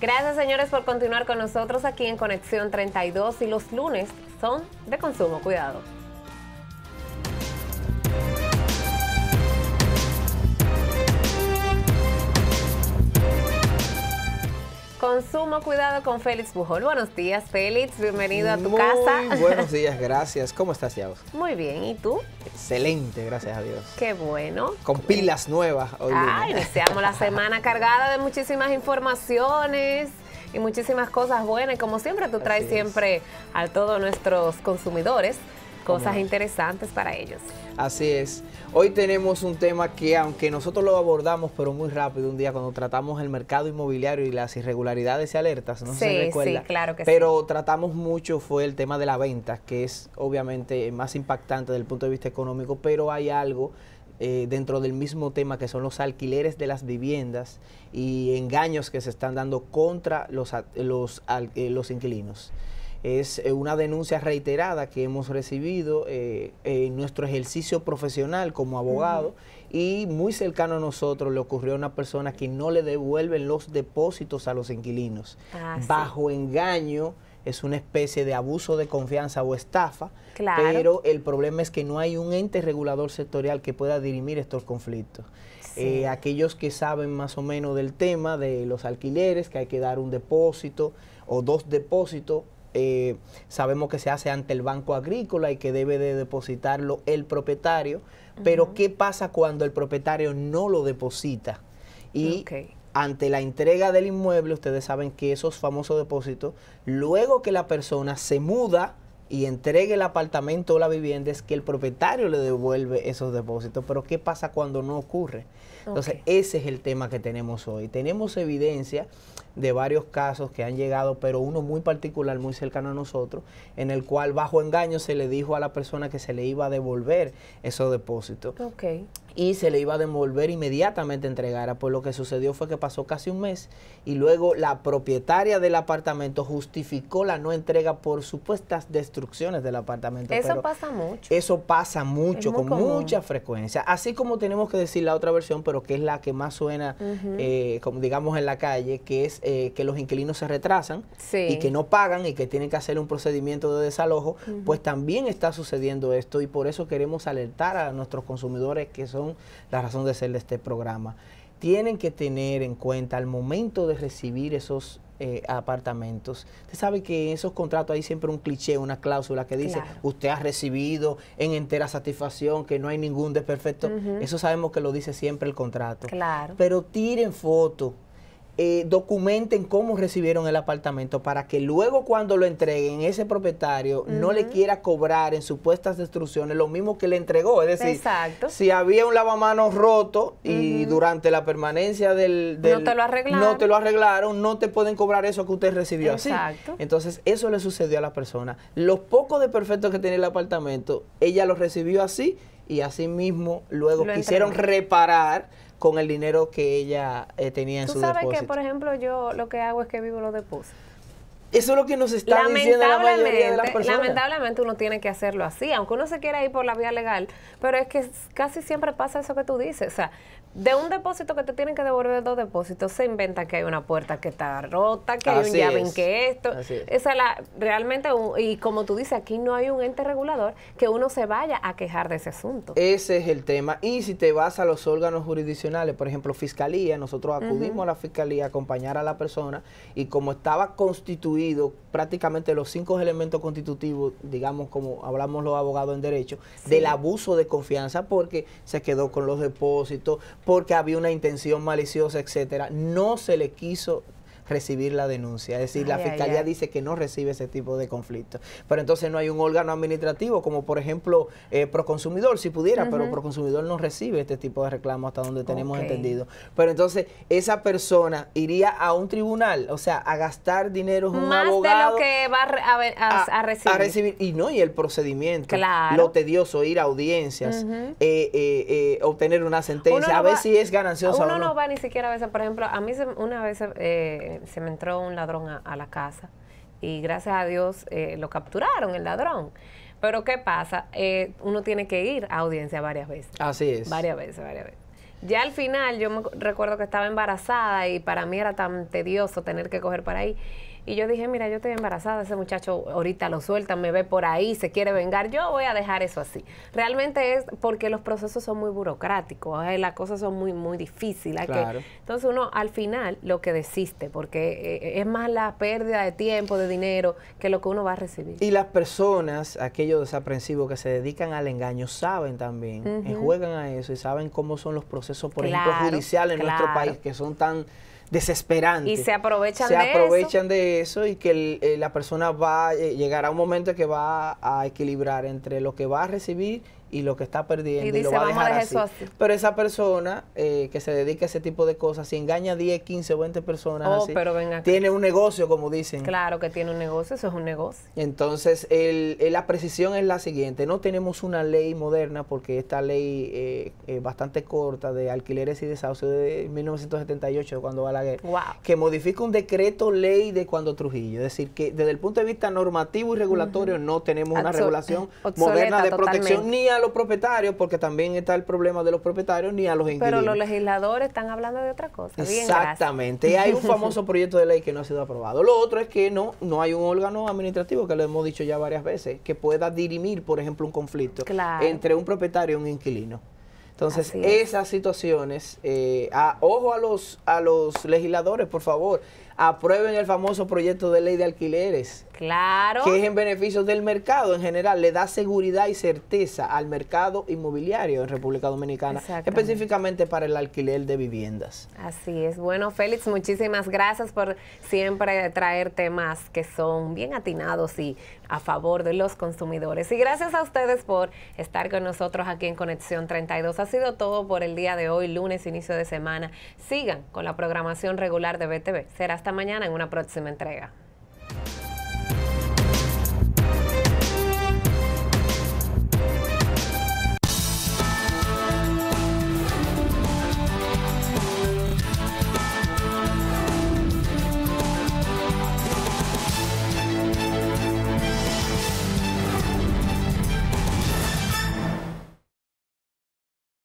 Gracias, señores, por continuar con nosotros aquí en Conexión 32 y los lunes son de consumo. Cuidado. sumo cuidado con Félix Bujol. Buenos días, Félix. Bienvenido a tu casa. Buenos días, gracias. ¿Cómo estás, Yao? Muy bien, ¿y tú? Excelente, gracias a Dios. Qué bueno. Con pilas nuevas hoy. Ah, iniciamos la semana cargada de muchísimas informaciones y muchísimas cosas buenas. como siempre, tú traes siempre a todos nuestros consumidores cosas interesantes para ellos. Así es. Hoy tenemos un tema que aunque nosotros lo abordamos, pero muy rápido un día cuando tratamos el mercado inmobiliario y las irregularidades y alertas, no se recuerda. Sí, claro que pero tratamos mucho fue el tema de la venta, que es obviamente más impactante desde el punto de vista económico, pero hay algo eh, dentro del mismo tema que son los alquileres de las viviendas y engaños que se están dando contra los, los, eh, los inquilinos es eh, una denuncia reiterada que hemos recibido eh, en nuestro ejercicio profesional como abogado y muy cercano a nosotros le ocurrió a una persona que no le devuelven los depósitos a los inquilinos ah, bajo engaño es una especie de abuso de confianza o estafa, pero el problema es que no hay un ente regulador sectorial que pueda dirimir estos conflictos. Eh, aquellos que saben más o menos del tema de los alquileres, que hay que dar un depósito o dos depósitos eh, sabemos que se hace ante el Banco Agrícola y que debe de depositarlo el propietario, pero ¿qué pasa cuando el propietario no lo deposita? Y ante la entrega del inmueble, ustedes saben que esos famosos depósitos, luego que la persona se muda, y entregue el apartamento o la vivienda es que el propietario le devuelve esos depósitos. Pero ¿qué pasa cuando no ocurre? Entonces, ese es el tema que tenemos hoy. Tenemos evidencia de varios casos que han llegado, pero uno muy particular, muy cercano a nosotros, en el cual bajo engaño se le dijo a la persona que se le iba a devolver esos depósitos. Okay y se le iba a devolver inmediatamente entregara. Pues lo que sucedió fue que pasó casi un mes y luego la propietaria del apartamento justificó la no entrega por supuestas destrucciones del apartamento. Eso pasa mucho. Eso pasa mucho, con mucha frecuencia. Así como tenemos que decir la otra versión, pero que es la que más suena, eh, como digamos, en la calle, que es eh, que los inquilinos se retrasan y que no pagan y que tienen que hacer un procedimiento de desalojo, pues también está sucediendo esto y por eso queremos alertar a nuestros consumidores que la razón de ser de este programa, tienen que tener en cuenta al momento de recibir esos eh, apartamentos. Usted sabe que en esos contratos hay siempre un cliché, una cláusula que dice, usted ha recibido en entera satisfacción, que no hay ningún desperfecto. Eso sabemos que lo dice siempre el contrato. Claro. Pero tiren fotos eh, documenten cómo recibieron el apartamento para que luego cuando lo entreguen ese propietario no le quiera cobrar en supuestas destrucciones lo mismo que le entregó. Es decir, si había un lavamanos roto y durante la permanencia del, no, te lo arreglaron. no te lo arreglaron, no te pueden cobrar eso que usted recibió así. Entonces eso le sucedió a la persona. Los pocos de perfectos que tenía el apartamento, ella lo recibió así y asimismo luego quisieron reparar con el dinero que ella eh, tenía en su depósito. Tú sabes que, por ejemplo, yo lo que hago es que vivo los depósitos. Eso es lo que nos está diciendo la Lamentablemente uno tiene que hacerlo así, aunque uno se quiera ir por la vía legal, pero es que casi siempre pasa eso que tú dices. O sea, de un depósito que te tienen que devolver dos depósitos, se inventa que hay una puerta que está rota, que hay un llave en que esto. Es. la, realmente, y como tú dices, aquí no hay un ente regulador que uno se vaya a quejar de ese asunto. Ese es el tema. Y si te vas a los órganos jurisdiccionales, por ejemplo, fiscalía, nosotros acudimos a la fiscalía a acompañar a la persona y como estaba constituido prácticamente los cinco elementos constitutivos, digamos, como hablamos los abogados en derecho, del abuso de confianza porque se quedó con los depósitos porque había una intención maliciosa, etcétera. No se le quiso recibir la denuncia. Es decir, la fiscalía dice que no recibe ese tipo de conflictos. Pero entonces no hay un órgano administrativo, como por ejemplo eh, Proconsumidor, si pudiera, pero Proconsumidor no recibe este tipo de reclamos hasta donde tenemos entendido. Pero entonces esa persona iría a un tribunal, o sea, a gastar dinero en un abogado. Más de lo que va a, recibir. a, recibir. Y no, y el procedimiento. Claro. Lo tedioso, ir a audiencias, eh, eh, eh, obtener una sentencia, a ver si es ganancioso o no. no va ni siquiera a veces, por ejemplo, a mí se, una vez eh, se me entró un ladrón a, la casa y gracias a Dios eh, lo capturaron, el ladrón. Pero ¿qué pasa? Eh, uno tiene que ir a audiencia varias veces. Así es. Varias veces, varias veces. Ya al final yo me recuerdo que estaba embarazada y para mí era tan tedioso tener que coger para ahí. Y yo dije, mira, yo estoy embarazada, ese muchacho ahorita lo suelta, me ve por ahí, se quiere vengar, yo voy a dejar eso así. Realmente es porque los procesos son muy burocráticos, las cosas son muy, muy difíciles. entonces uno al final lo que desiste, porque eh, es más la pérdida de tiempo, de dinero, que lo que uno va a recibir. Y las personas, aquellos desaprensivos que se dedican al engaño, saben también, y eh, juegan a eso y saben cómo son los procesos por ejemplo, judicial en nuestro país que son tan desesperantes. Y se aprovechan de eso. de eso y que eh, la persona va a eh, llegar a un momento que va a equilibrar entre lo que va a recibir y lo que está perdiendo y, lo va a dejar, así. Pero esa persona eh, que se dedica a ese tipo de cosas, si engaña a 10, 15 o 20 personas, oh, tiene un negocio, como dicen. Claro que tiene un negocio, eso es un negocio. Entonces, la precisión es la siguiente, no tenemos una ley moderna, porque esta ley eh, bastante corta de alquileres y desahucios de 1978, cuando va la guerra, que modifica un decreto ley de cuando Trujillo. Es decir, que desde el punto de vista normativo y regulatorio no tenemos una regulación eh, moderna de protección ni a los propietarios, porque también está el problema de los propietarios, ni a los inquilinos. Pero los legisladores están hablando de otra cosa. Exactamente. y hay un famoso proyecto de ley que no ha sido aprobado. Lo otro es que no, no hay un órgano administrativo, que lo hemos dicho ya varias veces, que pueda dirimir, por ejemplo, un conflicto entre un propietario y un inquilino. Entonces, esas situaciones, eh, a, ojo a los, a los legisladores, por favor, aprueben el famoso proyecto de ley de alquileres Claro. Que es en beneficio del mercado en general, le da seguridad y certeza al mercado inmobiliario en República Dominicana, específicamente para el alquiler de viviendas. Así es. Bueno, Félix, muchísimas gracias por siempre traer temas que son bien atinados y a favor de los consumidores. Y gracias a ustedes por estar con nosotros aquí en Conexión 32. Ha sido todo por el día de hoy, lunes, inicio de semana. Sigan con la programación regular de BTV. Será hasta mañana en una próxima entrega.